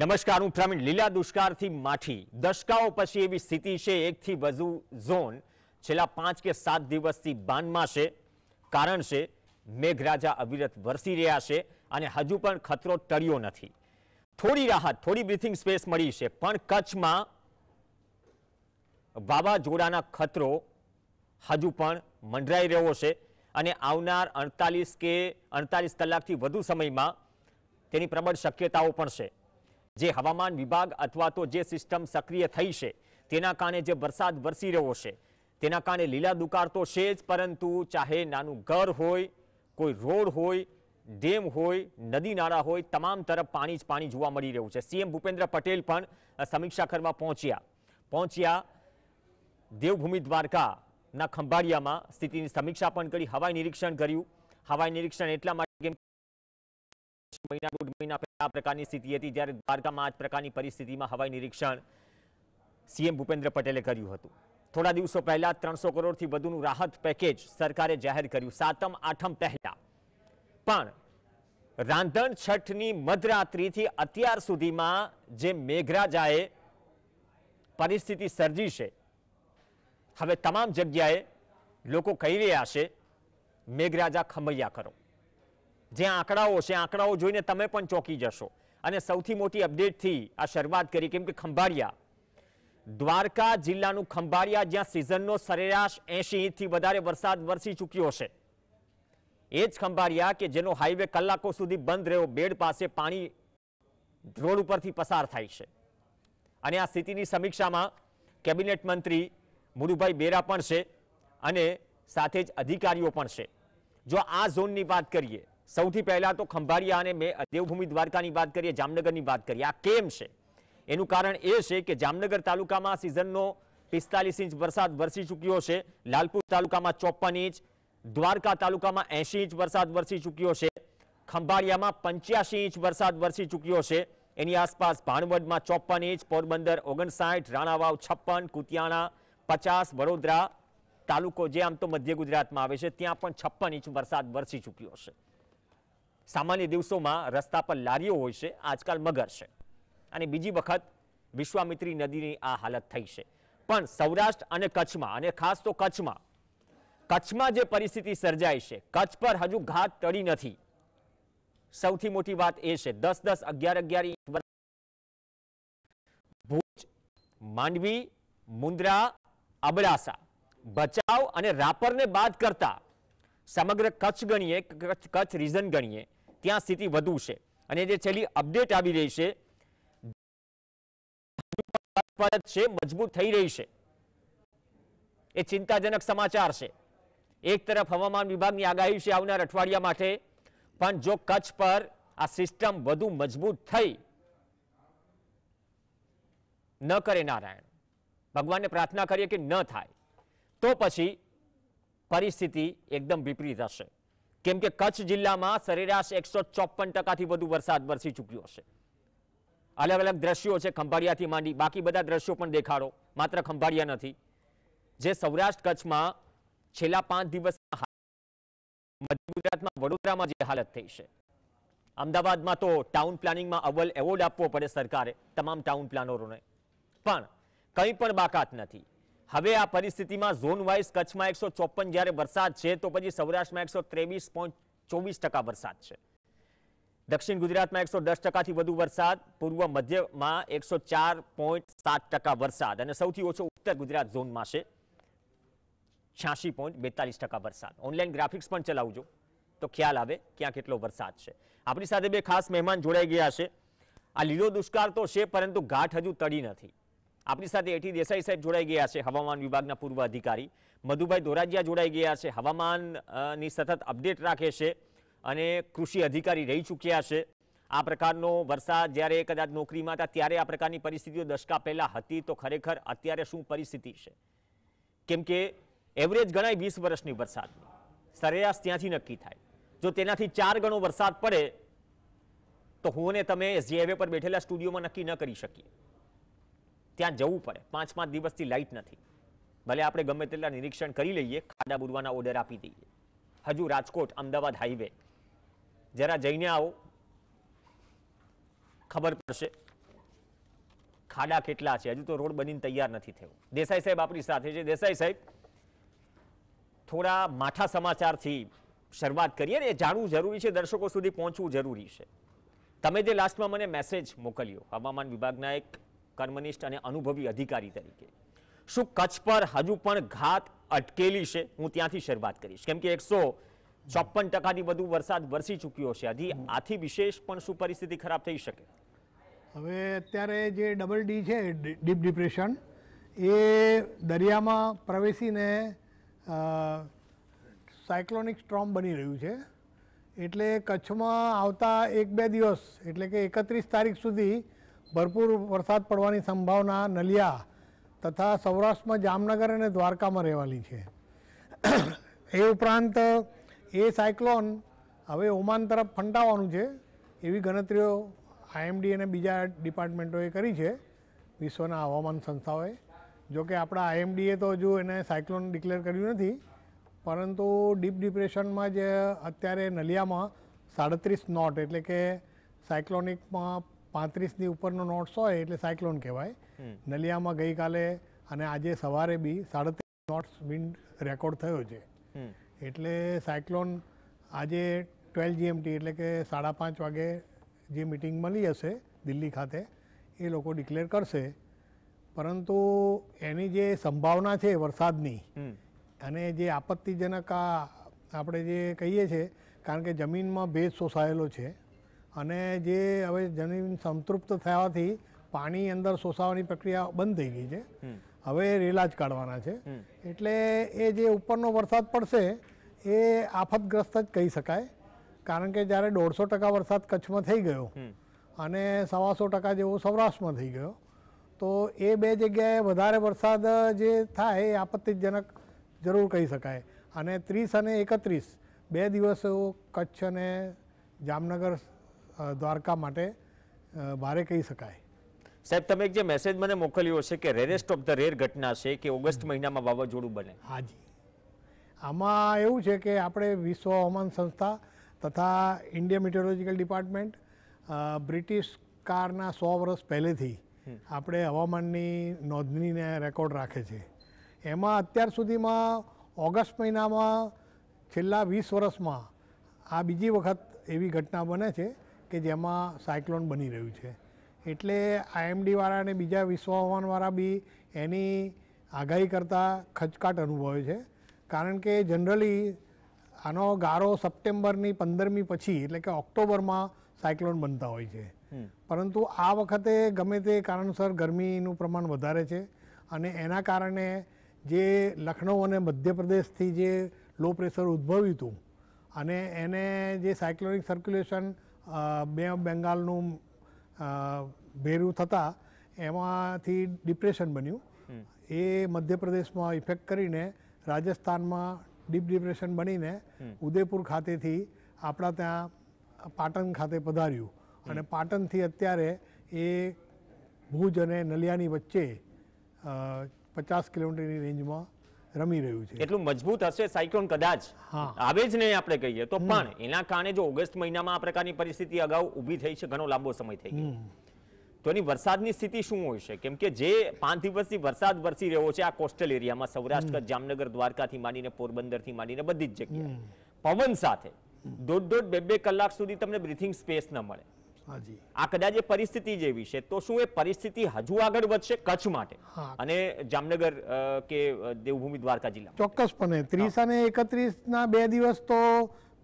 નમસ્કાર હું પ્રવીણ લીલા દુષ્કાળથી માઠી દશકાઓ પછી એવી સ્થિતિ છે એકથી વધુ ઝોન છેલ્લા પાંચ કે સાત દિવસથી બાનમાં છે કારણ છે મેઘરાજા અવિરત વરસી રહ્યા છે અને હજુ પણ ખતરો ટળ્યો નથી થોડી રાહત થોડી બ્રિથિંગ સ્પેસ મળી છે પણ કચ્છમાં વાવાઝોડાના ખતરો હજુ પણ મંડરાઈ રહ્યો છે અને આવનાર અડતાલીસ કે અડતાલીસ કલાકથી વધુ સમયમાં તેની પ્રબળ શક્યતાઓ પણ છે જે હવામાન વિભાગ अथवा तो जे सिस्टम सक्रिय થઈ છે તેના કારણે જે વરસાદ વર્ષી રહ્યો છે તેના કારણે લીલા દુકાર તો છે જ પરંતુ ચાહે નાનું ઘર હોય કોઈ રોડ હોય ડેમ હોય નદી નાળા હોય તમામ તરફ પાણી જ પાણી જોવા મળી રહ્યું છે सीएम भूपेंद्र પટેલ પણ સમીક્ષા કરવા પહોંચ્યા પહોંચ્યા દેવભૂમિ દ્વારકા ના ખંભાડિયામાં સ્થિતિની સમીક્ષા પણ કરી હવાઈ નિરીક્ષણ કર્યું હવાઈ નિરીક્ષણ એટલે મહિનાગું મહિના પહેલા આ પ્રકારની સ્થિતિ હતી ત્યારે બારકા માં આ પ્રકારની પરિસ્થિતિમાં હવાઈ નિરીક્ષણ સી એમ ભૂપેન્દ્ર પટેલે કર્યું હતું થોડા દિવસો પહેલા 300 કરોડ થી વધુ નું રાહત પેકેજ સરકારે જાહેર કર્યું 7મ 8મ પહેલા પણ રાંદન છઠની મધરાત્રી થી અત્યાર સુધીમાં જે મેઘરાજાએ પરિસ્થિતિ સર્જી છે હવે તમામ જગ્યાએ લોકો કહે રહ્યા છે મેઘરાજા ખમૈયા કરો જે આંકડાઓ છે આંકડાઓ જોઈને તમે પણ ચોંકી જશો અને સૌથી મોટી અપડેટથી આ શરૂઆત કરી કેમ કે ખંભાળિયા દ્વારકા જિલ્લાનું ખંભાળિયા જ્યાં સિઝનનો સરેરાશ એંશી વધારે વરસાદ વરસી ચૂક્યો છે એ જ ખંભાળિયા કે જેનો હાઈવે કલાકો સુધી બંધ રહ્યો બેડ પાસે પાણી રોડ ઉપરથી પસાર થાય છે અને આ સ્થિતિની સમીક્ષામાં કેબિનેટ મંત્રી મુરુભાઈ બેરા પણ છે અને સાથે જ અધિકારીઓ પણ છે જો આ ઝોનની વાત કરીએ સૌથી પહેલા તો ખંભાડિયા અને મે દેવભૂમિ દ્વારકાની વાત કરીએ જામનગરની વાત કરીએ કેમ છે એનું કારણ એ છે કે જામનગર તાલુકામાં 45 ઇંચ વરસાદ વર્ષી ચૂક્યો છે લાલપૂર તાલુકામાં 54 ઇંચ દ્વારકા તાલુકામાં 80 ઇંચ વરસાદ વર્ષી ચૂક્યો છે ખંભાડિયામાં 85 ઇંચ વરસાદ વર્ષી ચૂક્યો છે એની આસપાસ ભાણવડમાં 54 ઇંચ પોરબંદર 59 રાણાવાવ 56 કૂતિયાણા 50 વરોદરા તાલુકો જે આમ તો મધ્ય ગુજરાતમાં આવે છે ત્યાં પણ 56 ઇંચ વરસાદ વર્ષી ચૂક્યો છે સામાન્ય દિવસોમાં રસ્તા પર લારીઓ હોય છે આજકાલ મગર છે અને બીજી વખત વિશ્વામિત્રી નદીની આ હાલત થઈ છે પણ સૌરાષ્ટ્ર અને કચ્છમાં અને ખાસ તો કચ્છમાં કચ્છમાં જે પરિસ્થિતિ સર્જાય છે કચ્છ પર હજુ ઘાટ ટળી નથી સૌથી મોટી વાત એ છે દસ દસ અગિયાર અગિયાર ભુજ માંડવી મુન્દ્રા અબડાસા ભચાઉ અને રાપરને બાદ કરતા સમગ્ર કચ્છ ગણીએ કચ્છ રિઝન ગણીએ ત્યાં સ્થિતિ વધુ છે અને જે છેલ્લી અપડેટ આવી રહી છે મજબૂત થઈ રહી છે એ ચિંતાજનક સમાચાર છે એક તરફ હવામાન વિભાગની આગાહી છે આવનાર અઠવાડિયા માટે પણ જો કચ્છ પર આ સિસ્ટમ વધુ મજબૂત થઈ ન કરે નારાયણ ભગવાનને પ્રાર્થના કરીએ કે ન થાય તો પછી પરિસ્થિતિ એકદમ વિપરીત હશે કેમ કે કચ્છ જિલ્લામાં સરેરાશ એકસો ચોપન ટકાથી વધુ વરસાદ વરસી ચૂક્યો છે અલગ અલગ દ્રશ્યો છે ખંભાળિયાથી માંડી બાકી બધા દ્રશ્યો પણ દેખાડો માત્ર ખંભાળિયા નથી જે સૌરાષ્ટ્ર કચ્છમાં છેલ્લા પાંચ દિવસમાં મધ્ય ગુજરાતમાં વડોદરામાં જે હાલત થઈ છે અમદાવાદમાં તો ટાઉન પ્લાનિંગમાં અવ્વલ એવોર્ડ આપવો પડે સરકારે તમામ ટાઉન પ્લાનરોને પણ કંઈ પણ બાકાત નથી હવે આ પરિસ્થિતિમાં ઝોન વાઇઝ કચ્છમાં 154% વરસાદ છે તો પછી સૌરાષ્ટ્રમાં 123.24% વરસાદ છે. દક્ષિણ ગુજરાતમાં 110% થી વધુ વરસાદ, પૂર્વ મધ્યમાં 104.7% વરસાદ અને સૌથી ઓછો ઉત્તર ગુજરાત ઝોનમાં છે 86.42% વરસાદ. ઓનલાઈન ગ્રાફિક્સ પણ ચલાવજો તો ખ્યાલ આવે કે આ કેટલો વરસાદ છે. આપની સાથે બે ખાસ મહેમાન જોડાય ગયા છે. આ લીલો દુષ્કાળ તો છે પરંતુ ગાઠ હજુ તડી નથી. આપણી સાથે એટી દેસાઈ સાહેબ જોડાઈ ગયા છે હવામાન વિભાગના પૂર્વ અધિકારી મધુભાઈ ધોરાજીયા જોડાઈ ગયા છે હવામાનની સતત અપડેટ રાખે છે અને કૃષિ અધિકારી રહી ચૂક્યા છે આ પ્રકારનો વરસાદ જ્યારે કદાચ નોકરીમાં હતા ત્યારે આ પ્રકારની પરિસ્થિતિઓ દશકા પહેલાં હતી તો ખરેખર અત્યારે શું પરિસ્થિતિ છે કેમ કે એવરેજ ગણાય વીસ વર્ષની વરસાદ સરેરાશ ત્યાંથી નક્કી થાય જો તેનાથી ચાર ગણો વરસાદ પડે તો હું અને તમે એસજીહાઈવે પર બેઠેલા સ્ટુડિયોમાં નક્કી ન કરી શકીએ ત્યાં જવું પડે પાંચ પાંચ દિવસથી લાઇટ નથી ભલે આપણે ગમે તેટલા નિરીક્ષણ કરી લઈએ ખાડા બુરવાના ઓર્ડર આપી દઈએ હજુ રાજકોટ અમદાવાદ હાઈવે જરા જઈને આવો ખબર પડશે ખાડા કેટલા છે હજુ તો રોડ બનીને તૈયાર નથી થયો દેસાઈ સાહેબ આપણી સાથે છે દેસાઈ સાહેબ થોડા માઠા સમાચારથી શરૂઆત કરીએ ને એ જાણવું જરૂરી છે દર્શકો સુધી પહોંચવું જરૂરી છે તમે જે લાસ્ટમાં મને મેસેજ મોકલ્યો હવામાન વિભાગના એક કર્મનિષ્ઠ અને અનુભવી અધિકારી તરીકે શું કચ્છ પર હજુ પણ ઘાત અટકેલી છે હું ત્યાંથી શરૂઆત કરીશ કેમ કે એકસો ચોપન ટકાથી વધુ વરસાદ વરસી ચૂક્યો છે હજી આથી વિશેષ પણ શું પરિસ્થિતિ ખરાબ થઈ શકે હવે અત્યારે જે ડબલ ડી છે ડીપ ડિપ્રેશન એ દરિયામાં પ્રવેશીને સાયક્લોનિક સ્ટ્રોમ બની રહ્યું છે એટલે કચ્છમાં આવતા એક બે દિવસ એટલે કે એકત્રીસ તારીખ સુધી ભરપૂર વરસાદ પડવાની સંભાવના નલિયા તથા સૌરાષ્ટ્રમાં જામનગર અને દ્વારકામાં રહેવાની છે એ ઉપરાંત એ સાયક્લોન હવે ઓમાન તરફ ફંટાવાનું છે એવી ગણતરીઓ આઈએમડી અને બીજા ડિપાર્ટમેન્ટોએ કરી છે વિશ્વના હવામાન સંસ્થાઓએ જોકે આપણા આઈએમડીએ તો હજુ એને સાયક્લોન ડિક્લેર કર્યું નથી પરંતુ ડીપ ડિપ્રેશનમાં જે અત્યારે નલિયામાં સાડત્રીસ નોટ એટલે કે સાયક્લોનિકમાં પાંત્રીસની ઉપરનો નોટ્સ હોય એટલે સાયક્લોન કહેવાય નલિયામાં ગઈકાલે અને આજે સવારે બી સાડત્રીસ નોટ્સ વિન્ડ રેકોર્ડ થયો છે એટલે સાયક્લોન આજે ટ્વેલ્વ જીએમટી એટલે કે સાડા પાંચ વાગે જે મિટિંગ મળી હશે દિલ્હી ખાતે એ લોકો ડિક્લેર કરશે પરંતુ એની જે સંભાવના છે વરસાદની અને જે આપત્તિજનક આપણે જે કહીએ છીએ કારણ કે જમીનમાં ભેજ શોષાયેલો છે અને જે હવે જમીન સંતૃપ્ત થયાથી પાણી અંદર શોષાવાની પ્રક્રિયા બંધ થઈ ગઈ છે હવે રેલા જ કાઢવાના છે એટલે એ જે ઉપરનો વરસાદ પડશે એ આફતગ્રસ્ત જ કહી શકાય કારણ કે જ્યારે દોઢસો ટકા વરસાદ કચ્છમાં થઈ ગયો અને સવાસો ટકા જેવો સૌરાષ્ટ્રમાં થઈ ગયો તો એ બે જગ્યાએ વધારે વરસાદ જે થાય એ આપત્તિજનક જરૂર કહી શકાય અને ત્રીસ અને એકત્રીસ બે દિવસો કચ્છ અને જામનગર દ્વારકા માટે ભારે કહી શકાય સાહેબ તમે એક જે મેસેજ મને મોકલ્યો છે કે રેરેસ્ટ ઓફ ધ રેર ઘટના છે કે ઓગસ્ટ મહિનામાં વાવાઝોડું બને હાજી આમાં એવું છે કે આપણે વિશ્વ હવામાન સંસ્થા તથા ઇન્ડિયા મિટેરોલોજીકલ ડિપાર્ટમેન્ટ બ્રિટિશ કારના સો વર્ષ પહેલેથી આપણે હવામાનની નોંધણીને રેકોર્ડ રાખે છે એમાં અત્યાર સુધીમાં ઓગસ્ટ મહિનામાં છેલ્લા વીસ વર્ષમાં આ બીજી વખત એવી ઘટના બને છે કે જેમાં સાયક્લોન બની રહ્યું છે એટલે આઈએમડીવાળા અને બીજા વિશ્વ હવામાનવાળા બી એની આગાહી કરતાં ખચકાટ અનુભવે છે કારણ કે જનરલી આનો ગારો સપ્ટેમ્બરની પંદરમી પછી એટલે કે ઓક્ટોબરમાં સાયક્લોન બનતા હોય છે પરંતુ આ વખતે ગમે તે કારણસર ગરમીનું પ્રમાણ વધારે છે અને એના કારણે જે લખનૌ અને મધ્યપ્રદેશથી જે લો પ્રેશર ઉદ્ભવ્યું હતું અને એને જે સાયક્લોનિક સર્ક્યુલેશન બે બેંગાલનું ભેરું થતાં એમાંથી ડિપ્રેશન બન્યું એ મધ્યપ્રદેશમાં ઇફેક્ટ કરીને રાજસ્થાનમાં ડીપ ડિપ્રેશન બનીને ઉદયપુર ખાતેથી આપણા ત્યાં પાટણ ખાતે પધાર્યું અને પાટણથી અત્યારે એ ભુજ અને નલિયાની વચ્ચે પચાસ કિલોમીટરની રેન્જમાં રમી રહ્યું છે એટલું મજબૂત હશે સાયક્લોન કદાચ આવે જ નહીં આપણે કહીએ તો પણ એના કારણે જો ઓગસ્ટ મહિનામાં આ પ્રકારની પરિસ્થિતિ અગાઉ ઊભી થઈ છે ઘણો લાંબો સમય થઈ તો એની વરસાદની સ્થિતિ શું હોય છે કેમ કે જે પાંચ દિવસથી વરસાદ વરસી રહ્યો છે આ કોસ્ટલ એરિયામાં સૌરાષ્ટ્ર જામનગર દ્વારકાથી માંડીને પોરબંદરથી માંડીને બધી જ જગ્યાએ પવન સાથે દોઢ દોઢ બે બે કલાક સુધી તમને બ્રિથિંગ સ્પેસ ન મળે આ કદાચ એ પરિસ્થિતિ જેવી છે તો શું એ પરિસ્થિતિ હજુ આગળ વધશે કચ્છ માટે અને જામનગર કે દેવભૂમિ દ્વારકા જિલ્લા ચોક્કસપણે ત્રીસ અને એકત્રીસના બે દિવસ તો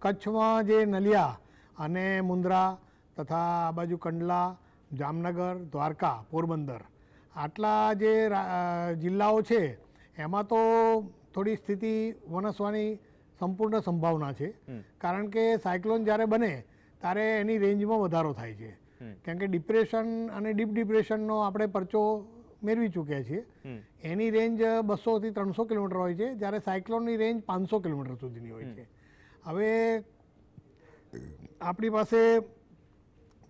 કચ્છમાં જે નલિયા અને મુન્દ્રા તથા આ બાજુ કંડલા જામનગર દ્વારકા પોરબંદર આટલા જે જિલ્લાઓ છે એમાં તો થોડી સ્થિતિ વનસવાની સંપૂર્ણ સંભાવના છે કારણ કે સાયક્લોન જ્યારે બને ત્યારે એની રેન્જમાં વધારો થાય છે કેમ કે ડિપ્રેશન અને ડીપ ડિપ્રેશનનો આપણે પરચો મેળવી ચૂક્યા છીએ એની રેન્જ બસોથી ત્રણસો કિલોમીટર હોય છે જ્યારે સાયક્લોનની રેન્જ પાંચસો કિલોમીટર સુધીની હોય છે હવે આપણી પાસે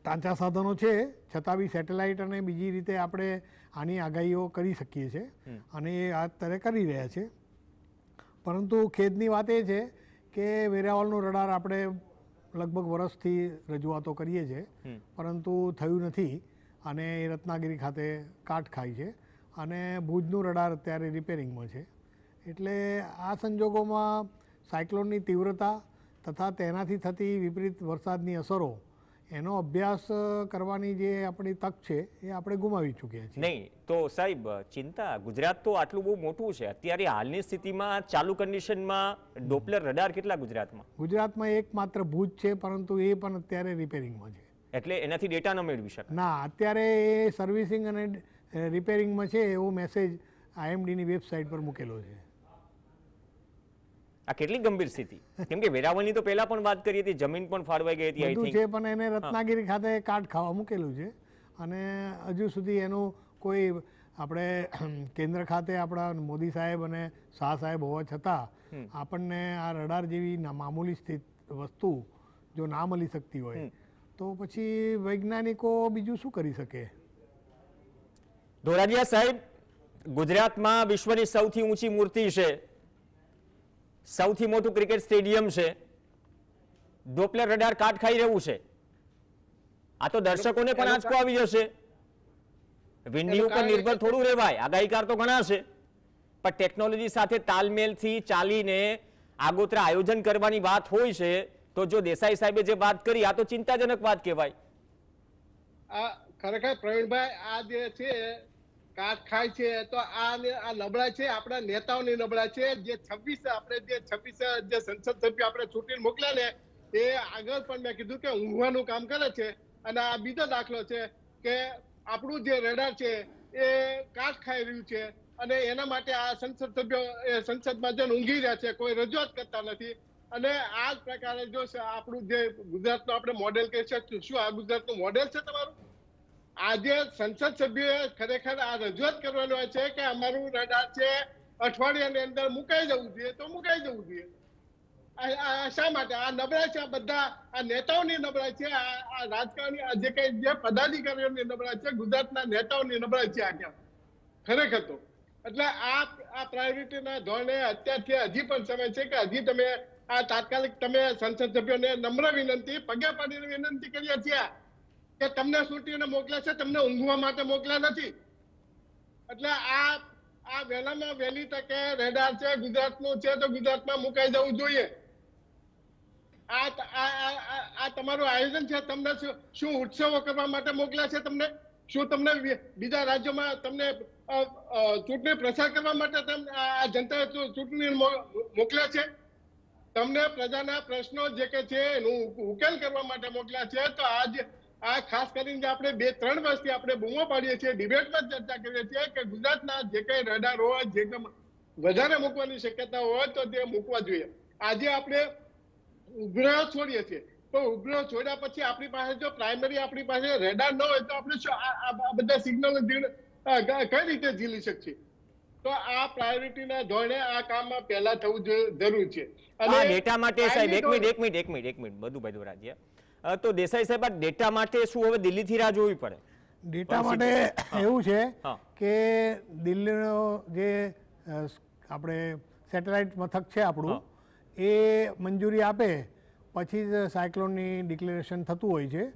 ટાંચા સાધનો છે છતાં બી સેટેલાઇટ અને બીજી રીતે આપણે આની આગાહીઓ કરી શકીએ છીએ અને એ અત્યારે કરી રહ્યા છે પરંતુ ખેદની વાત એ છે કે વેરાવળનું રડાર આપણે લગભગ વર્ષથી રજૂઆતો કરીએ છીએ પરંતુ થયું નથી અને એ રત્નાગીરી ખાતે કાટ ખાય છે અને ભુજનું રડાર અત્યારે રિપેરિંગમાં છે એટલે આ સંજોગોમાં સાયક્લોનની તીવ્રતા તથા તેનાથી થતી વિપરીત વરસાદની અસરો એનો અભ્યાસ કરવાની જે આપણી તક છે એ આપણે ગુમાવી ચૂક્યા છીએ નહીં તો સાહેબ ચિંતા ગુજરાત તો આટલું બહુ મોટું છે અત્યારે હાલની સ્થિતિમાં ચાલુ કન્ડિશનમાં ડોપલર રડાર કેટલા ગુજરાતમાં ગુજરાતમાં એકમાત્ર ભૂજ છે પરંતુ એ પણ અત્યારે રિપેરિંગમાં છે એટલે એનાથી ડેટા ન મેળવી શકાય ના અત્યારે એ સર્વિસિંગ અને રિપેરિંગમાં છે એવો મેસેજ આઈએમડીની વેબસાઇટ પર મૂકેલો છે આ કેટલી ગંભીર સ્થિતિ કેમ કે વેરાવળની તો પહેલા પણ વાત કરી હતી જમીન પણ ફાળવાઈ ગઈ હતી આઈ થિંક છે પણ એને રત્નાગીરી ખાતે કાર્ડ ખાવા મૂકેલું છે અને હજુ સુધી એનું કોઈ આપણે કેન્દ્ર ખાતે આપણા મોદી સાહેબ અને શાહ સાહેબ હોવા છતાં આપણને આ રડાર જેવી મામૂલી સ્થિત વસ્તુ જો ના મળી શકતી હોય તો પછી વૈજ્ઞાનિકો બીજું શું કરી શકે ધોરાજીયા સાહેબ ગુજરાતમાં વિશ્વની સૌથી ઊંચી મૂર્તિ છે સૌથી મોટું ક્રિકેટ સ્ટેડિયમ છે ડોપલર રડાર કાટ ખાઈ રહ્યું છે આ તો દર્શકોને પણ આંચકો આવી જશે વિન્ડી ઉપર નિર્ભર થોડું રહેવાય આગાહીકાર તો ઘણા છે પણ ટેકનોલોજી સાથે તાલમેલથી ચાલીને આગોતરા આયોજન કરવાની વાત હોય છે તો જો દેસાઈ સાહેબે જે વાત કરી આ તો ચિંતાજનક વાત કહેવાય ખરેખર પ્રવીણભાઈ આ જે છે કાટ ખાય છે તો આ આ નબળા છે આપણા નેતાઓની નબળા છે જે છવ્વીસ આપણે જે છવ્વીસ જે સંસદ સભ્ય આપણે ચૂંટીને મોકલ્યા ને એ આગળ પણ મેં કીધું કે ઊંઘવાનું કામ કરે છે અને આ બીજો દાખલો છે કે આપણું જે રેડાર છે એ કાટ ખાઈ રહ્યું છે અને એના માટે આ સંસદ સભ્યો એ સંસદમાં જન ઊંઘી રહ્યા છે કોઈ રજૂઆત કરતા નથી અને આ જ પ્રકારે જો આપણું જે ગુજરાતનું આપણે મોડેલ કહે છે શું આ ગુજરાતનું મોડેલ છે તમારું આજે સંસદ સભ્યોએ ખરેખર આ રજૂઆત કરવાનું હોય છે કે અમારું રડાર છે અઠવાડિયાની અંદર મુકાઈ જવું જોઈએ તો મુકાઈ જવું જોઈએ શા માટે આ નબળા છે આ બધા આ નેતાઓની નબળા છે આ રાજકારણી આ જે કઈ જે પદાધિકારીઓની નબળા છે ગુજરાતના નેતાઓની નબળા છે આ ખરેખર તો એટલે આ આ પ્રાયોરિટીના ધોરણે અત્યારથી હજી પણ સમય છે કે હજી તમે આ તાત્કાલિક તમે સંસદ સભ્યોને નમ્ર વિનંતી પગે પાડીને વિનંતી કરીએ છીએ કે તમને સુટીને મોકલે છે તમને ઊંઘવા માટે મોકલ્યા નથી એટલે આ આ વહેલામાં વહેલી તકે રેડાર છે ગુજરાતનું છે તો ગુજરાતમાં મુકાઈ જવું જોઈએ આ આ તમારું આયોજન છે તમને શું ઉત્સવો કરવા માટે મોકલ્યા છે તમને શું તમને બીજા રાજ્યોમાં તમને ચૂંટણી પ્રસાર કરવા માટે તમને આ જનતા ચૂંટણી મોકલ્યા છે તમને પ્રજાના પ્રશ્નો જે કે છે એનું ઉકેલ કરવા માટે મોકલ્યા છે તો આજે આ ખાસ કરીને આપણે બે ત્રણ વર્ષથી આપણે બૂમો પાડીએ છીએ ડિબેટમાં ચર્ચા કરીએ છીએ કે ગુજરાતના જે કઈ રડાર હોય જે વધારે મૂકવાની શક્યતા હોય તો તે મૂકવા જોઈએ આજે આપણે ઉપગ્રહ છોડીએ છીએ તો ઉપગ્રહ છોડ્યા પછી આપણી પાસે જો પ્રાઇમરી આપણી પાસે રેડાર ન હોય તો આપણે આ બધા સિગ્નલ કઈ રીતે ઝીલી શકીએ તો આ પ્રાયોરિટીના ધોરણે આ કામમાં પહેલા થવું જરૂર છે અને ડેટા માટે સાહેબ એક મિનિટ એક મિનિટ એક મિનિટ એક મિનિટ બધું ભાઈ રાજ્ય તો દેસાઈ સાહેબ ડેટા માટે શું હવે દિલ્હીથી રાહ જોવી પડે ડેટા માટે એવું છે કે દિલ્હીનો જે આપણે સેટેલાઇટ મથક છે આપણું એ મંજૂરી આપે પછી જ સાયક્લોનની ડિક્લેરેશન થતું હોય છે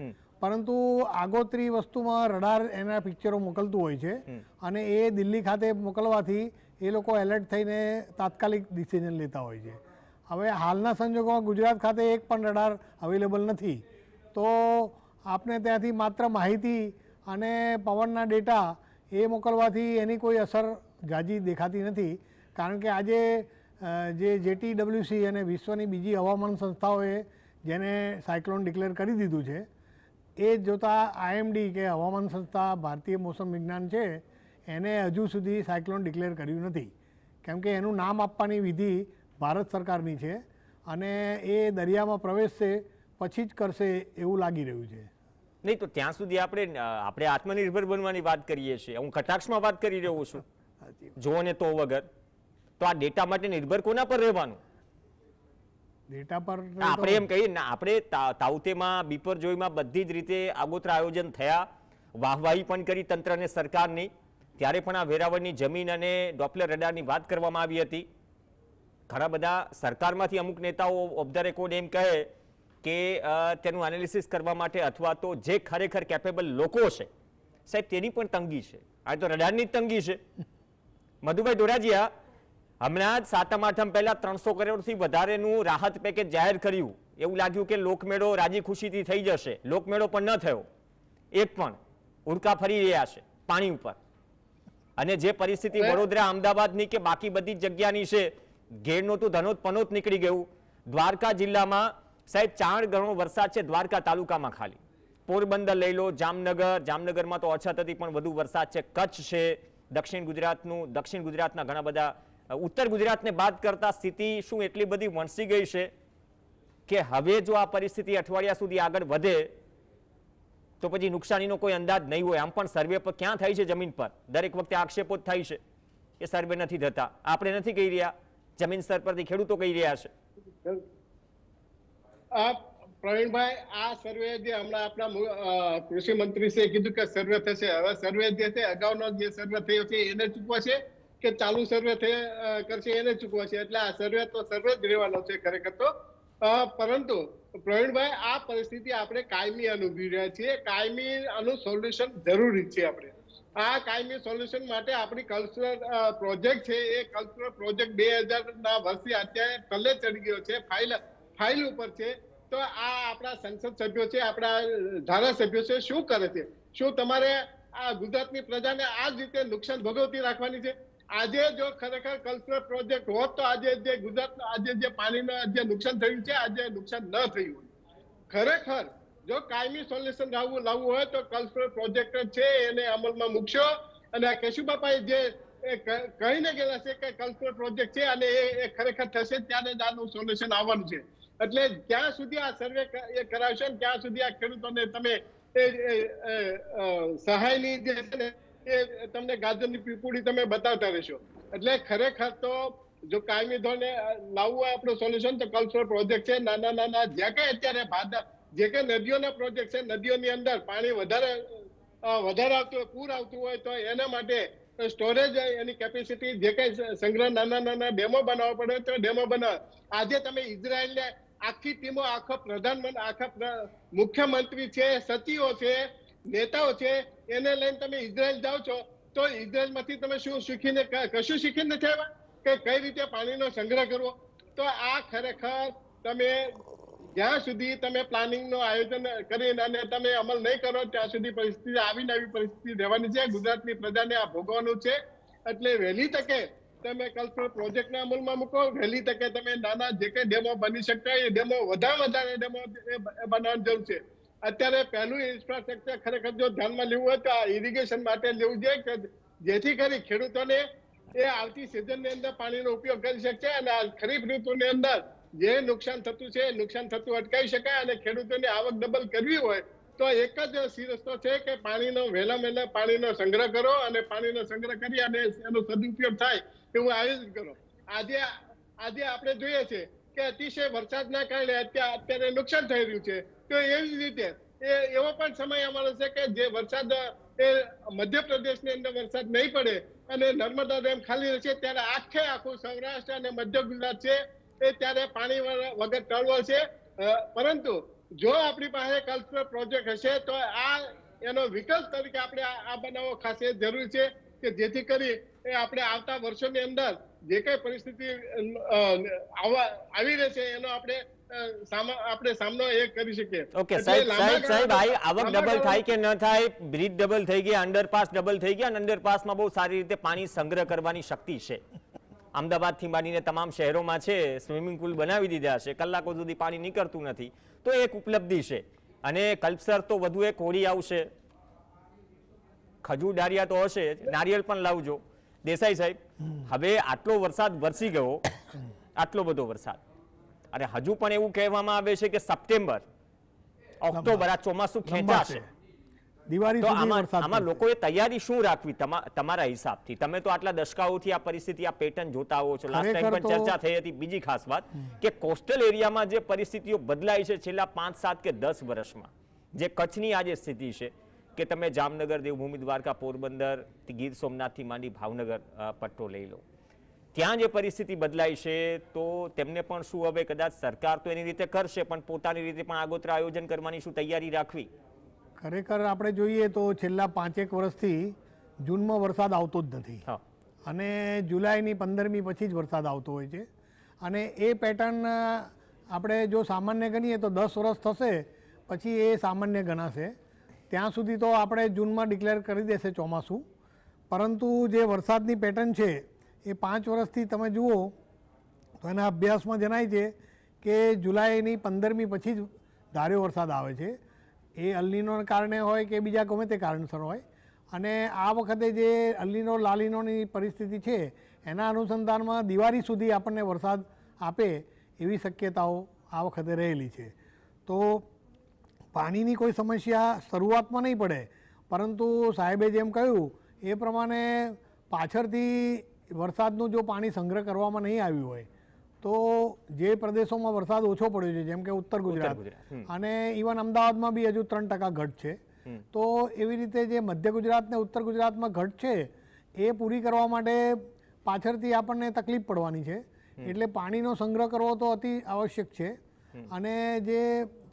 પરંતુ આગોતરી વસ્તુમાં રડાર એના પિક્ચરો મોકલતું હોય છે અને એ દિલ્હી ખાતે મોકલવાથી એ લોકો એલર્ટ થઈને તાત્કાલિક ડિસિઝન લેતા હોય છે હવે હાલના સંજોગોમાં ગુજરાત ખાતે એક પણ રડાર અવેલેબલ નથી તો આપને ત્યાંથી માત્ર માહિતી અને પવનના ડેટા એ મોકલવાથી એની કોઈ અસર જાજી દેખાતી નથી કારણ કે આજે જે જેટી ડબલ્યુસી અને વિશ્વની બીજી હવામાન સંસ્થાઓએ જેને સાયક્લોન ડિક્લેર કરી દીધું છે એ જોતાં આઈએમડી કે હવામાન સંસ્થા ભારતીય મોસમ વિજ્ઞાન છે એને હજુ સુધી સાયક્લોન ડિક્લેર કર્યું નથી કેમ કે એનું નામ આપવાની વિધિ ભારત સરકારની છે અને એ દરિયામાં પ્રવેશશે પછી જ કરશે એવું લાગી રહ્યું છે નહીં તો ત્યાં સુધી આપણે આપણે આત્મનિર્ભર બનવાની વાત કરીએ છીએ હું કટાક્ષમાં વાત કરી રહ્યો છું જો ને તો વગર તો આ ડેટા માટે નિર્ભર કોના પર રહેવાનું ડેટા પર આપણે એમ કહીએ ને આપણે તાઉતેમાં બીપરજોઈમાં બધી જ રીતે આગોતરા આયોજન થયા વાહવાહી પણ કરી તંત્રને સરકારની ત્યારે પણ આ વેરાવળની જમીન અને ડોપલર રડારની વાત કરવામાં આવી હતી ઘણા બધા સરકારમાંથી અમુક નેતાઓ ઓફ ધ રેકોર્ડ એમ કહે કે તેનું એનાલિસિસ કરવા માટે અથવા તો જે ખરેખર કેપેબલ લોકો છે સાહેબ તેની પણ તંગી છે આ તો રડારની જ તંગી છે મધુભાઈ ઢોરાજીયા હમણાં જ સાતમ આઠમ પહેલા ત્રણસો કરોડથી વધારેનું રાહત પેકેજ જાહેર કર્યું એવું લાગ્યું કે લોકમેળો રાજી ખુશીથી થઈ જશે લોકમેળો પણ ન થયો એક પણ ઉડકા ફરી રહ્યા છે પાણી ઉપર અને જે પરિસ્થિતિ વડોદરા અમદાવાદની કે બાકી બધી જગ્યાની છે ઘેરનો તો ધનોત પનોત નીકળી ગયું દ્વારકા જિલ્લામાં સાહેબ ચાર ગણો વરસાદ છે દ્વારકા તાલુકામાં ખાલી પોરબંદર લઈ લો જામનગર જામનગરમાં તો અછત હતી પણ વધુ વરસાદ છે કચ્છ છે દક્ષિણ ગુજરાતનું દક્ષિણ ગુજરાતના ઘણા બધા ઉત્તર ગુજરાતને બાદ કરતા સ્થિતિ શું એટલી બધી વણસી ગઈ છે કે હવે જો આ પરિસ્થિતિ અઠવાડિયા સુધી આગળ વધે તો પછી નુકસાનીનો કોઈ અંદાજ નહીં હોય આમ પણ સર્વે પર ક્યાં થાય છે જમીન પર દરેક વખતે આક્ષેપો જ થાય છે એ સર્વે નથી થતા આપણે નથી કહી રહ્યા જમીન સ્તર પરથી ખેડૂતો કહી રહ્યા છે પ્રવીણભાઈ આ સર્વે જે હમણાં આપણા કૃષિ મંત્રી છે કીધું કે સર્વે થશે હવે સર્વે જે છે અગાઉનો જે સર્વે થયો છે એને છે કે ચાલુ સર્વે કરશે એને છે એટલે આ સર્વે તો સર્વે જ રહેવાનો છે ખરેખર તો પરંતુ પ્રવીણભાઈ આ પરિસ્થિતિ આપણે કાયમી અનુભવી રહ્યા છીએ કાયમી અનુ સોલ્યુશન જરૂરી છે આપણે આ કાયમી સોલ્યુશન માટે આપણી કલ્ચરલ પ્રોજેક્ટ છે એ કલ્ચરલ પ્રોજેક્ટ બે હજારના વર્ષથી અત્યારે તલે ચડી ગયો છે ફાઇલ ફાઇલ ઉપર છે તો આ આપણા સંસદ સભ્યો છે આપણા ધારાસભ્યો છે શું કરે છે શું તમારે આ ગુજરાતની પ્રજાને આ જ રીતે નુકસાન ભોગવતી રાખવાની છે આજે જો ખરેખર કલ્ચરલ પ્રોજેક્ટ હોત તો આજે જે ગુજરાતનો આજે જે પાણીનું જે નુકસાન થયું છે આજે નુકસાન ન થયું ખરેખર જો કાયમી સોલ્યુશન લાવવું લાવવું હોય તો કલ્ચરલ પ્રોજેક્ટ છે એને અમલમાં મૂકશો અને આ કેશુબાપાએ જે કહી ને ગયેલા છે કે કલ્ચરલ પ્રોજેક્ટ છે અને એ ખરેખર થશે ત્યારે જ આનું સોલ્યુશન આવવાનું છે એટલે ક્યાં સુધી આ સર્વે એ કરાવશે ત્યાં સુધી આ ખેડૂતોને તમે સહાયની જે છે એ તમને ગાજરની પીપુડી તમે બતાવતા રહેશો એટલે ખરેખર તો જો કાયમી ધોરણે લાવવું હોય આપણું સોલ્યુશન તો કલ્ચરલ પ્રોજેક્ટ છે નાના નાના જે કઈ અત્યારે ભાદર જે કઈ નદીઓના પ્રોજેક્ટ છે નદીઓની અંદર પાણી વધારે વધારે આવતું હોય પૂર આવતું હોય તો એના માટે તો સ્ટોરેજ એની કેપેસિટી જે કઈ સંગ્રહ નાના નાના ડેમો બનાવવા પડે તો ડેમો બનાવે આજે તમે ઇઝરાયલને આખી ટીમો આખો પ્રધાનમંત્રી આખા મુખ્યમંત્રી છે સચિવો છે નેતાઓ છે એને લઈને તમે ઇઝરાયલ જાઓ છો તો ઇઝરાયલમાંથી તમે શું શીખીને કશું શીખીને નથી આવ્યા કે કઈ રીતે પાણીનો સંગ્રહ કરવો તો આ ખરેખર તમે જ્યાં સુધી તમે પ્લાનિંગ નું આયોજન કરીને અને તમે અમલ નહીં કરો ત્યાં સુધી પરિસ્થિતિ આવીને આવી પરિસ્થિતિ રહેવાની છે ગુજરાતની પ્રજાને આ ભોગવવાનું છે એટલે વહેલી તકે તમે કલ્ચરલ પ્રોજેક્ટને અમલમાં મૂકો વહેલી તકે તમે નાના જે કંઈ ડેમો બની શકતા એ ડેમો વધારે વધારે ડેમો બનાવવાની જરૂર છે અત્યારે પહેલું ઇન્ફ્રાસ્ટ્રક્ચર ખરેખર જો ધ્યાનમાં લેવું હોય તો આ ઇરિગેશન માટે લેવું જોઈએ કે જેથી કરી ખેડૂતોને એ આવતી સિઝનની અંદર પાણીનો ઉપયોગ કરી શકશે અને આ ખરીફ ઋતુની અંદર જે નુકસાન થતું છે નુકસાન થતું અટકાવી શકાય અને ખેડૂતોની આવક ડબલ કરવી હોય તો એક જ સી રસ્તો છે કે પાણીનો વહેલા વહેલા પાણીનો સંગ્રહ કરો અને પાણીનો સંગ્રહ કરી અને એનો સદુપયોગ થાય એવું આયોજન કરો આજે આજે આપણે જોઈએ છે કે અતિશય વરસાદના કારણે અત્યારે નુકસાન થઈ રહ્યું છે તો એવી જ રીતે એ એવો પણ સમય અમારો છે કે જે વરસાદ એ મધ્યપ્રદેશની અંદર વરસાદ નહીં પડે અને નર્મદા ડેમ ખાલી રહેશે ત્યારે આખે આખું સૌરાષ્ટ્ર અને મધ્ય ગુજરાત છે ત્યારે પાણી વગર ટળવો પરંતુ જો આપણી પાસે કલ્ચરલ પ્રોજેક્ટ હશે તો આ એનો વિકલ્પ તરીકે આપણે આ બનાવવો ખાસ જરૂરી છે કે જેથી કરી આપણે આવતા વર્ષોની અંદર જે કઈ પરિસ્થિતિ આવી રહેશે એનો આપણે સામનો એ કરી શકીએ કે ન થાય બ્રિજ ડબલ થઈ ગયા અંડરપાસ ડબલ થઈ ગયા અને અંડરપાસમાં બહુ સારી રીતે પાણી સંગ્રહ કરવાની શક્તિ છે અમદાવાદથી માંડીને તમામ શહેરોમાં છે સ્વિમિંગ પુલ બનાવી દીધા છે કલાકો સુધી પાણી નીકળતું નથી તો એક ઉપલબ્ધિ છે અને કલ્પસર તો વધુ એક હોળી આવશે ખજૂર ડારિયા તો હશે નારિયેળ પણ લાવજો દેસાઈ સાહેબ હવે આટલો વરસાદ વરસી ગયો આટલો બધો વરસાદ અને હજુ પણ એવું કહેવામાં આવે છે કે સપ્ટેમ્બર ઓક્ટોબર આ ચોમાસું ખેંચાશે દિવાળી આમાં લોકોએ તૈયારી શું રાખવી તમારા હિસાબથી તમે તો આટલા દશકાઓથી આ પરિસ્થિતિ આ પેટર્ન જોતા આવો છો લાસ્ટ ટાઈમ પણ ચર્ચા થઈ હતી બીજી ખાસ વાત કે કોસ્ટલ એરિયામાં જે પરિસ્થિતિઓ બદલાઈ છેલ્લા પાંચ સાત કે દસ વર્ષમાં જે કચ્છની આજે સ્થિતિ છે કે તમે જામનગર દેવભૂમિ દ્વારકા પોરબંદર ગીર સોમનાથથી માંડી ભાવનગર પટ્ટો લઈ લો ત્યાં જે પરિસ્થિતિ બદલાઈ છે તો તેમને પણ શું હવે કદાચ સરકાર તો એની રીતે કરશે પણ પોતાની રીતે પણ આગોતરા આયોજન કરવાની શું તૈયારી રાખવી ખરેખર આપણે જોઈએ તો છેલ્લા પાંચેક વર્ષથી જૂનમાં વરસાદ આવતો જ નથી અને જુલાઈની પંદરમી પછી જ વરસાદ આવતો હોય છે અને એ પેટર્ન આપણે જો સામાન્ય ગણીએ તો દસ વરસ થશે પછી એ સામાન્ય ગણાશે ત્યાં સુધી તો આપણે જૂનમાં ડિક્લેર કરી દેશે ચોમાસું પરંતુ જે વરસાદની પેટર્ન છે એ પાંચ વરસથી તમે જુઓ તો એના અભ્યાસમાં જણાય છે કે જુલાઈની પંદરમી પછી જ ધાર્યો વરસાદ આવે છે એ અલ્લીનોને કારણે હોય કે બીજા ગમે તે કારણસર હોય અને આ વખતે જે અલ્લીનો લાલીનોની પરિસ્થિતિ છે એના અનુસંધાનમાં દિવાળી સુધી આપણને વરસાદ આપે એવી શક્યતાઓ આ વખતે રહેલી છે તો પાણીની કોઈ સમસ્યા શરૂઆતમાં નહીં પડે પરંતુ સાહેબે જેમ કહ્યું એ પ્રમાણે પાછળથી વરસાદનું જો પાણી સંગ્રહ કરવામાં નહીં આવ્યું હોય તો જે પ્રદેશોમાં વરસાદ ઓછો પડ્યો છે જેમ કે ઉત્તર ગુજરાત અને ઇવન અમદાવાદમાં બી હજુ ત્રણ ટકા ઘટ છે તો એવી રીતે જે મધ્ય ગુજરાત ને ઉત્તર ગુજરાતમાં ઘટ છે એ પૂરી કરવા માટે પાછળથી આપણને તકલીફ પડવાની છે એટલે પાણીનો સંગ્રહ કરવો તો અતિ આવશ્યક છે અને જે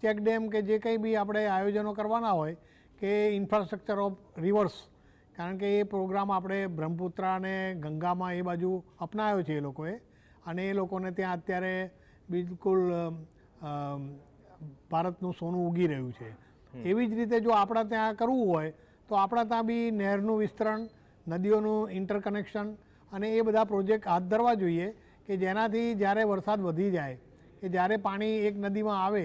ચેક ડેમ કે જે કંઈ બી આપણે આયોજનો કરવાના હોય કે ઇન્ફ્રાસ્ટ્રક્ચર ઓફ રિવર્સ કારણ કે એ પ્રોગ્રામ આપણે બ્રહ્મપુત્રા અને ગંગામાં એ બાજુ અપનાવ્યો છે એ લોકોએ અને એ લોકોને ત્યાં અત્યારે બિલકુલ ભારતનું સોનું ઉગી રહ્યું છે એવી જ રીતે જો આપણા ત્યાં કરવું હોય તો આપણા ત્યાં બી નહેરનું વિસ્તરણ નદીઓનું ઇન્ટરકનેક્શન અને એ બધા પ્રોજેક્ટ હાથ ધરવા જોઈએ કે જેનાથી જ્યારે વરસાદ વધી જાય કે જ્યારે પાણી એક નદીમાં આવે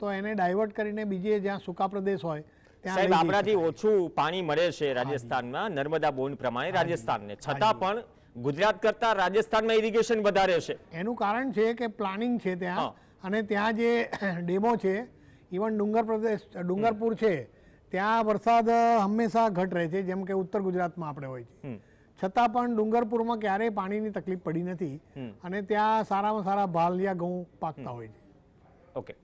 તો એને ડાયવર્ટ કરીને બીજે જ્યાં સૂકા પ્રદેશ હોય સાહેબ આપણાથી ઓછું પાણી મળે છે રાજસ્થાનમાં નર્મદા બોન્ડ પ્રમાણે રાજસ્થાનને છતાં પણ ગુજરાત કરતા રાજસ્થાનમાં ઇરિગેશન વધારે છે એનું કારણ છે કે પ્લાનિંગ છે ત્યાં અને ત્યાં જે ડેમો છે ઇવન ડુંગર પ્રદેશ ડુંગરપુર છે ત્યાં વરસાદ હંમેશા ઘટ રહે છે જેમ કે ઉત્તર ગુજરાતમાં આપણે હોય છે છતાં પણ ડુંગરપુરમાં ક્યારેય પાણીની તકલીફ પડી નથી અને ત્યાં સારામાં સારા ભાલિયા ઘઉં પાકતા હોય છે ઓકે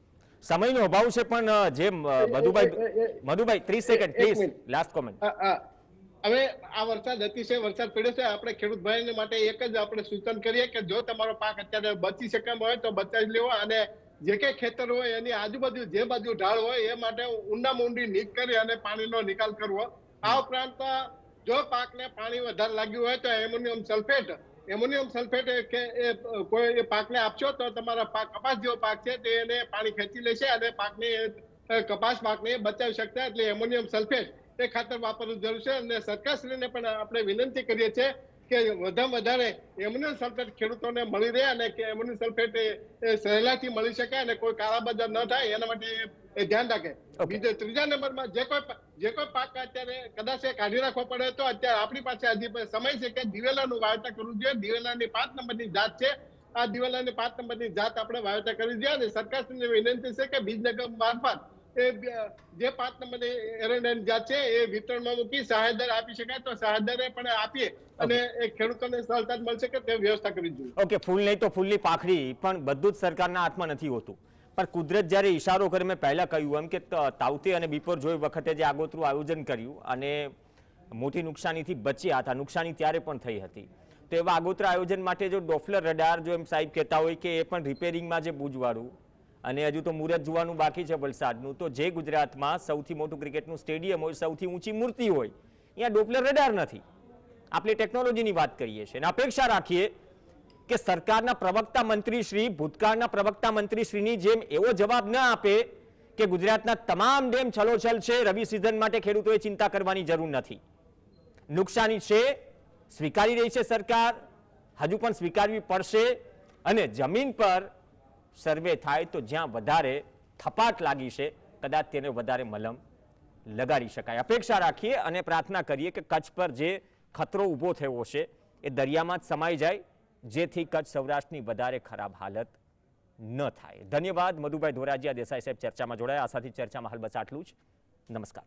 સમયનો અભાવ છે પણ જેમ મધુભાઈ મધુભાઈ ત્રીસ સેકન્ડ પ્લીઝ લાસ્ટ કોમેન્ટ હવે આ વરસાદ અતિશય વરસાદ પડ્યો છે આપણે ખેડૂત ભાઈ માટે એક જ આપણે સૂચન કરીએ કે જો તમારો પાક અત્યારે બચી શકે હોય તો બચાવી લેવો અને જે કે ખેતર હોય એની આજુબાજુ જે બાજુ ઢાળ હોય એ માટે ઊંડામાં ઊંડી નીક કરી અને પાણીનો નિકાલ કરવો આ ઉપરાંત જો પાકને પાણી વધારે લાગ્યું હોય તો એમોનિયમ સલ્ફેટ એમોનિયમ સલ્ફેટ કે કોઈ પાકને આપશો તો તમારા પાક કપાસ જેવો પાક છે તે એને પાણી ખેંચી લેશે અને પાકને કપાસ પાકને બચાવી શકતા એટલે એમોનિયમ સલ્ફેટ તે ખાતર વાપરવું જરૂર છે અને સરકારશ્રીને પણ આપણે વિનંતી કરીએ છીએ કે વધારેમાં વધારે એમ્યુનિયમ સલ્ફેટ ખેડૂતોને મળી રહે અને કે એમ્યુનિયમ સલ્ફેટ સહેલાથી મળી શકે અને કોઈ કાળા ન થાય એના માટે એ ધ્યાન રાખે બીજો ત્રીજા નંબરમાં જે કોઈ જે કોઈ પાક અત્યારે કદાચ કાઢી રાખવો પડે તો અત્યારે આપણી પાસે હજી સમય છે કે દિવેલાનું વાવેતર કરવું જોઈએ દિવેલાની પાંચ નંબરની જાત છે આ દિવેલાની પાંચ નંબરની જાત આપણે વાવેતર કરવી જોઈએ અને સરકારશ્રીને વિનંતી છે કે બીજ નિગમ મારફત જે પાંચ નંબર એરંડન જાત છે એ વિતરણમાં મૂકી સહાય દર આપી શકાય તો સહાય દરે પણ આપીએ અને એ ખેડૂતોને સરળતા મળશે કે તે વ્યવસ્થા કરી જોઈએ ઓકે ફૂલ નહીં તો ફૂલની પાંખડી પણ બધું જ સરકારના હાથમાં નથી હોતું પણ કુદરત જ્યારે ઇશારો કરે મેં પહેલાં કહ્યું એમ કે તાવતે અને બિપોર જોઈ વખતે જે આગોતરું આયોજન કર્યું અને મોટી નુકસાનીથી બચ્યા હતા નુકસાની ત્યારે પણ થઈ હતી તો એવા આગોતરા આયોજન માટે જો ડોફલર રડાર જો એમ સાહેબ કહેતા હોય કે એ પણ રિપેરિંગમાં જે બૂજવાળું અને હજુ તો મુહૂર્ત જોવાનું બાકી છે વલસાડનું તો જે ગુજરાતમાં સૌથી મોટું ક્રિકેટનું સ્ટેડિયમ હોય સૌથી ઊંચી મૂર્તિ હોય અહીંયા ડોપલર રડાર નથી આપણે ટેકનોલોજીની વાત કરીએ છીએ અને અપેક્ષા રાખીએ કે સરકારના પ્રવક્તા મંત્રી શ્રી ભૂતકાળના પ્રવક્તા મંત્રી શ્રીની જેમ એવો જવાબ ન આપે કે ગુજરાતના તમામ ડેમ છલોછલ છે રવિ સિઝન માટે ખેડૂતોએ ચિંતા કરવાની જરૂર નથી નુકસાની છે સ્વીકારી રહી છે સરકાર હજુ પણ સ્વીકારવી પડશે અને જમીન પર सर्वे થાય તો જ્યાં વધારે થપાટ લાગી છે કદાચ તેને વધારે મલમ લગારી શકાય અપેક્ષા રાખીએ અને પ્રાર્થના કરીએ કે કચ્છ પર જે ખતરો ઉભો થયો છે એ દરિયામાં જ સમાઈ જાય જેથી કચ્છ સૌરાષ્ટ્રની વધારે ખરાબ હાલત ન થાય ધન્યવાદ મધુભાઈ ધોરાજીયા દેસાઈ સાહેબ ચર્ચામાં જોડાયા આ સાથી ચર્ચા મહોલ બસ આટલું જ નમસ્કાર